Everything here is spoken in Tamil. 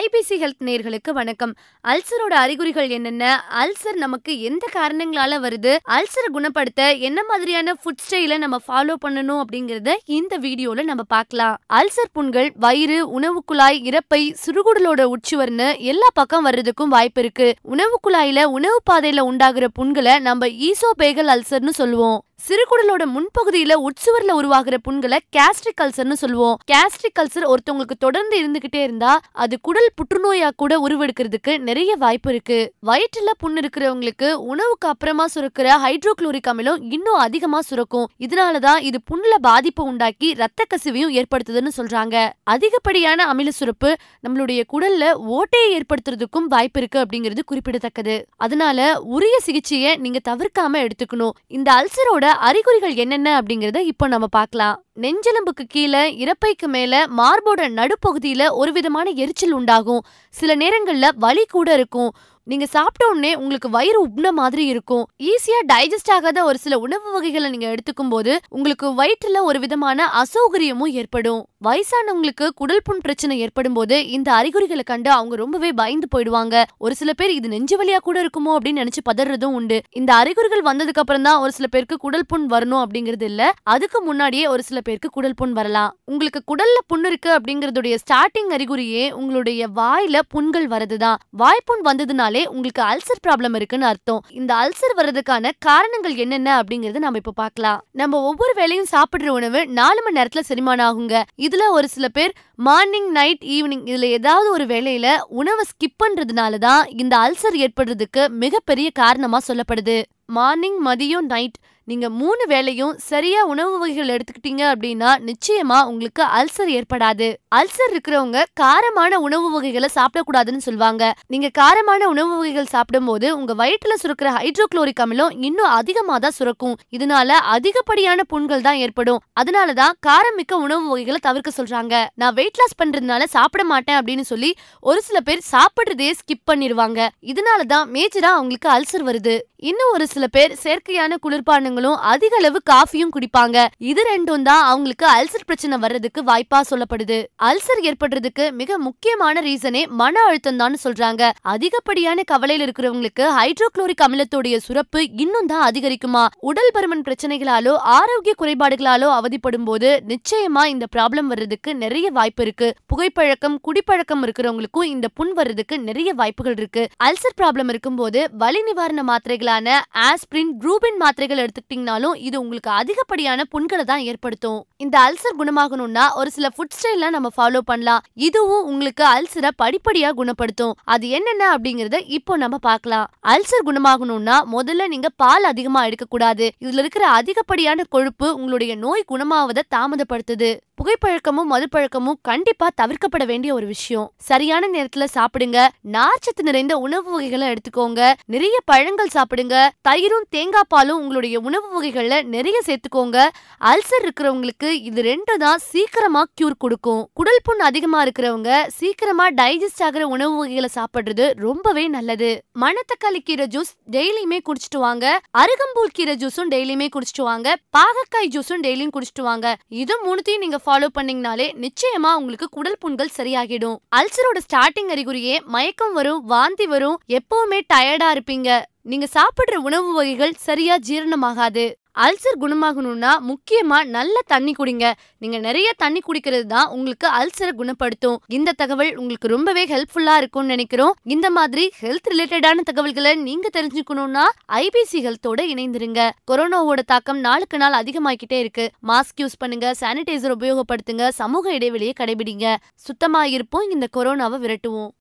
ஐபிசி ஹெல்த் நேர்களுக்கு வணக்கம் அல்சரோட அறிகுறிகள் என்னென்ன அல்சர் நமக்கு எந்த காரணங்களால வருது அல்சரை குணப்படுத்த என்ன மாதிரியான ஃபுட் ஸ்டைல நம்ம ஃபாலோ பண்ணணும் அப்படிங்கறத இந்த வீடியோல நம்ம பார்க்கலாம் அல்சர் புண்கள் வயிறு உணவு குழாய் இறப்பை சுருகுடலோட உச்சுவர்னு எல்லா பக்கம் வர்றதுக்கும் வாய்ப்பு இருக்கு உணவு குழாயில உணவு பாதையில உண்டாகிற புண்களை நம்ம ஈசோபேகல் அல்சர்னு சொல்லுவோம் சிறுகுடலோட முன்பகுதியில உட்சுவர்ல உருவாகிற புண்களை கேஸ்ட்ரிக் கல்சர்னு சொல்லுவோம் கேஸ்ட்ரிக் கல்சர் ஒருத்தவங்களுக்கு தொடர்ந்து இருந்துகிட்டே இருந்தா அது குடல் புற்றுநோயா கூட உருவெடுக்கிறதுக்கு நிறைய வாய்ப்பு இருக்கு வயிற்றுல புண் இருக்கிறவங்களுக்கு உணவுக்கு அப்புறமா சுரக்கிற ஹைட்ரோக்ளோரிக் அமிலம் இன்னும் அதிகமா சுரக்கும் இதனாலதான் இது புண்ணுல பாதிப்பை உண்டாக்கி ரத்த கசிவையும் ஏற்படுத்துதுன்னு சொல்றாங்க அதிகப்படியான அமில சுரப்பு நம்மளுடைய குடல்ல ஓட்டையை ஏற்படுத்துறதுக்கும் வாய்ப்பு இருக்கு அப்படிங்கிறது குறிப்பிடத்தக்கது அதனால உரிய சிகிச்சையை நீங்க தவிர்க்காம எடுத்துக்கணும் இந்த அல்சரோட அறிகுறிகள் என்னென்ன அப்படிங்கறத இப்போ நம்ம பார்க்கலாம் நெஞ்சலம்புக்கு கீழே இறப்பைக்கு மேல மார்போட நடுப்பகுதியில ஒரு விதமான எரிச்சல் உண்டாகும் சில நேரங்கள்ல வலி கூட இருக்கும் நீங்க சாப்பிட்ட உடனே உங்களுக்கு வயிறு உப்ன மாதிரி இருக்கும் ஈஸியா டைஜஸ்ட் ஆகாத ஒரு சில உணவு வகைகளை நீங்க எடுத்துக்கும் போது உங்களுக்கு வயிற்றுல ஒரு விதமான அசௌகரியமும் ஏற்படும் வயசானவங்களுக்கு குடல் புண் பிரச்சனை ஏற்படும் போது இந்த அறிகுறிகளை கண்டு அவங்க ரொம்பவே பயந்து போயிடுவாங்க ஒரு சில பேர் இது நெஞ்சு வழியா கூட இருக்குமோ அப்படின்னு நினைச்சு பதறதும் உண்டு இந்த அறிகுறிகள் வந்ததுக்கு அப்புறம் தான் ஒரு சில பேருக்கு குடல் புண் வரணும் அப்படிங்கறது இல்ல அதுக்கு முன்னாடியே ஒரு சில பேருக்கு குடல் புண் வரலாம் உங்களுக்கு குடல்ல புண் இருக்கு அப்படிங்கறதுடைய ஸ்டார்டிங் அறிகுறியே உங்களுடைய வாயில புண்கள் வரதுதான் வாய்ப்புண் வந்ததுனாலே உங்களுக்கு அல்சர் ப்ராப்ளம் இருக்குன்னு அர்த்தம் இந்த அல்சர் வர்றதுக்கான காரணங்கள் என்னென்ன அப்படிங்கறது நம்ம இப்ப பார்க்கலாம் நம்ம ஒவ்வொரு வேலையும் சாப்பிடுற உணவு நாலு மணி நேரத்துல செரிமானம் ஆகுங்க இதுல ஒரு சில பேர் மார்னிங் நைட் ஈவினிங் இதுல ஏதாவது ஒரு வேலையில உணவை ஸ்கிப் பண்றதுனாலதான் தான் இந்த அல்சர் ஏற்படுறதுக்கு மிகப்பெரிய காரணமா சொல்லப்படுது மார்னிங் மதியம் நைட் நீங்க மூணு வேலையும் சரியா உணவு வகைகள் எடுத்துக்கிட்டீங்க அப்படின்னா நிச்சயமா உங்களுக்கு அல்சர் ஏற்படாது அல்சர் இருக்கிறவங்க காரமான உணவு வகைகளை சாப்பிடக்கூடாதுன்னு சொல்லுவாங்க நீங்க காரமான உணவு வகைகள் சாப்பிடும் போது உங்க வயிற்றுல சுரக்கிற ஹைட்ரோக்ளோரிக் அமிலம் இன்னும் அதிகமா தான் சுரக்கும் இதனால அதிகப்படியான புண்கள் தான் ஏற்படும் அதனாலதான் காரம் மிக்க உணவு வகைகளை தவிர்க்க சொல்றாங்க நான் வெயிட் லாஸ் பண்றதுனால சாப்பிட மாட்டேன் அப்படின்னு சொல்லி ஒரு சில பேர் சாப்பிடுறதே ஸ்கிப் பண்ணிடுவாங்க இதனாலதான் மேஜரா அவங்களுக்கு அல்சர் வருது இன்னும் ஒரு சில பேர் செயற்கையான குளிர்பான பழங்களும் அதிக அளவு காஃபியும் குடிப்பாங்க இது ரெண்டும் தான் அவங்களுக்கு அல்சர் பிரச்சனை வர்றதுக்கு வாய்ப்பா சொல்லப்படுது அல்சர் ஏற்படுறதுக்கு மிக முக்கியமான ரீசனே மன அழுத்தம் தான் சொல்றாங்க அதிகப்படியான கவலையில இருக்கிறவங்களுக்கு ஹைட்ரோக்ளோரிக் அமிலத்துடைய சுரப்பு இன்னும் தான் அதிகரிக்குமா உடல் பருமன் பிரச்சனைகளாலோ ஆரோக்கிய குறைபாடுகளாலோ அவதிப்படும் போது நிச்சயமா இந்த ப்ராப்ளம் வர்றதுக்கு நிறைய வாய்ப்பு இருக்கு புகைப்பழக்கம் குடிப்பழக்கம் இருக்கிறவங்களுக்கும் இந்த புண் வர்றதுக்கு நிறைய வாய்ப்புகள் இருக்கு அல்சர் ப்ராப்ளம் இருக்கும்போது வலி நிவாரண மாத்திரைகளான ஆஸ்பிரின் குரூபின் மாத்திரைகள் எடுத்து எடுத்துக்கிட்டீங்கனாலும் இது உங்களுக்கு அதிகப்படியான புண்களை தான் ஏற்படுத்தும் இந்த அல்சர் குணமாகணும்னா ஒரு சில ஃபுட் ஸ்டைல்லாம் நம்ம ஃபாலோ பண்ணலாம் இதுவும் உங்களுக்கு அல்சரை படிப்படியா குணப்படுத்தும் அது என்னென்ன அப்படிங்கறத இப்போ நம்ம பார்க்கலாம் அல்சர் குணமாகணும்னா முதல்ல நீங்க பால் அதிகமா எடுக்கக்கூடாது இதுல இருக்கிற அதிகப்படியான கொழுப்பு உங்களுடைய நோய் குணமாவதை தாமதப்படுத்துது புகைப்பழக்கமும் மதுப்பழக்கமும் கண்டிப்பா தவிர்க்கப்பட வேண்டிய ஒரு விஷயம் சரியான நேரத்துல சாப்பிடுங்க நார்ச்சத்து நிறைந்த உணவு வகைகளை எடுத்துக்கோங்க நிறைய பழங்கள் சாப்பிடுங்க தயிரும் தேங்காய் பாலும் உங்களுடைய உணவு வகைகளில் நிறைய சேர்த்துக்கோங்க அல்சர் இருக்கிறவங்களுக்கு இது ரெண்டு தான் சீக்கிரமா கியூர் கொடுக்கும் குடல் புண் அதிகமா இருக்கிறவங்க சீக்கிரமா டைஜஸ்ட் ஆகிற உணவு வகைகளை சாப்பிடுறது ரொம்பவே நல்லது மணத்தக்காளி கீரை ஜூஸ் டெய்லியுமே குடிச்சிட்டு வாங்க அருகம்பூல் கீரை ஜூஸும் டெய்லியுமே குடிச்சிட்டு வாங்க பாகக்காய் ஜூஸும் டெய்லியும் குடிச்சிட்டு வாங்க இது மூணுத்தையும் நீங்க ஃபாலோ பண்ணீங்கனாலே நிச்சயமா உங்களுக்கு குடல் புண்கள் சரியாகிடும் அல்சரோட ஸ்டார்டிங் அறிகுறியே மயக்கம் வரும் வாந்தி வரும் எப்பவுமே டயர்டா இருப்பீங்க நீங்க சாப்பிடுற உணவு வகைகள் சரியா ஜீரணமாகாது அல்சர் குணமாகணும்னா முக்கியமா நல்ல தண்ணி குடிங்க நீங்க நிறைய தண்ணி குடிக்கிறது தான் உங்களுக்கு அல்சரை குணப்படுத்தும் இந்த தகவல் உங்களுக்கு ரொம்பவே ஹெல்ப்ஃபுல்லா இருக்கும்னு நினைக்கிறோம் இந்த மாதிரி ஹெல்த் ரிலேட்டடான தகவல்களை நீங்க தெரிஞ்சுக்கணும்னா ஐபிசி ஹெல்த்தோட இணைந்திருங்க கொரோனாவோட தாக்கம் நாளுக்கு நாள் அதிகமாகிக்கிட்டே இருக்கு மாஸ்க் யூஸ் பண்ணுங்க சானிடைசர் உபயோகப்படுத்துங்க சமூக இடைவெளியை கடைபிடிங்க சுத்தமாயிருப்போம் இந்த கொரோனாவை விரட்டுவோம்